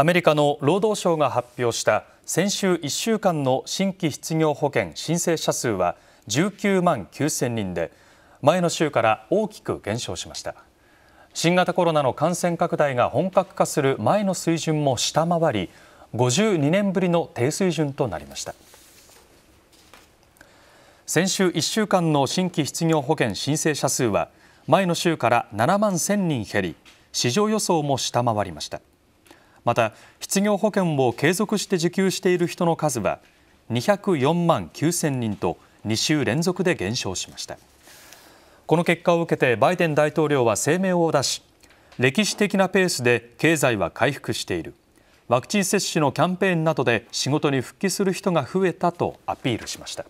アメリカの労働省が発表した先週1週間の新規失業保険申請者数は19万9000人で前の週から大きく減少しました新型コロナの感染拡大が本格化する前の水準も下回り52年ぶりの低水準となりました先週1週間の新規失業保険申請者数は前の週から7万1000人減り市場予想も下回りましたまた失業保険を継続して受給している人の数は204万9000人と2週連続で減少しましたこの結果を受けてバイデン大統領は声明を出し歴史的なペースで経済は回復しているワクチン接種のキャンペーンなどで仕事に復帰する人が増えたとアピールしました。